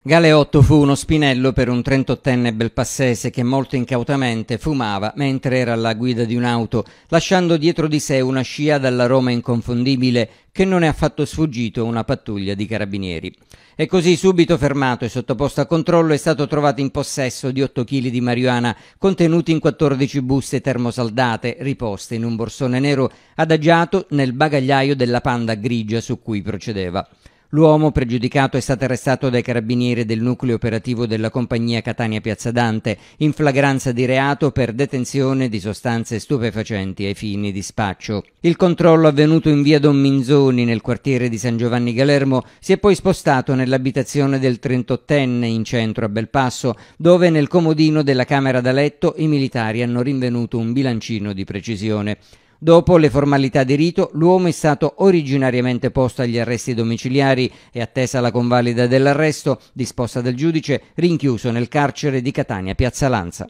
Galeotto fu uno spinello per un 38enne belpassese che molto incautamente fumava mentre era alla guida di un'auto, lasciando dietro di sé una scia dalla Roma inconfondibile che non è affatto sfuggito a una pattuglia di carabinieri. E così subito fermato e sottoposto a controllo è stato trovato in possesso di 8 kg di marijuana contenuti in 14 buste termosaldate riposte in un borsone nero adagiato nel bagagliaio della panda grigia su cui procedeva. L'uomo pregiudicato è stato arrestato dai carabinieri del nucleo operativo della compagnia Catania Piazza Dante in flagranza di reato per detenzione di sostanze stupefacenti ai fini di spaccio. Il controllo avvenuto in via Don Minzoni nel quartiere di San Giovanni Galermo si è poi spostato nell'abitazione del 38enne in centro a Belpasso, dove nel comodino della camera da letto i militari hanno rinvenuto un bilancino di precisione. Dopo le formalità di rito, l'uomo è stato originariamente posto agli arresti domiciliari e attesa la convalida dell'arresto disposta dal giudice, rinchiuso nel carcere di Catania Piazza Lanza.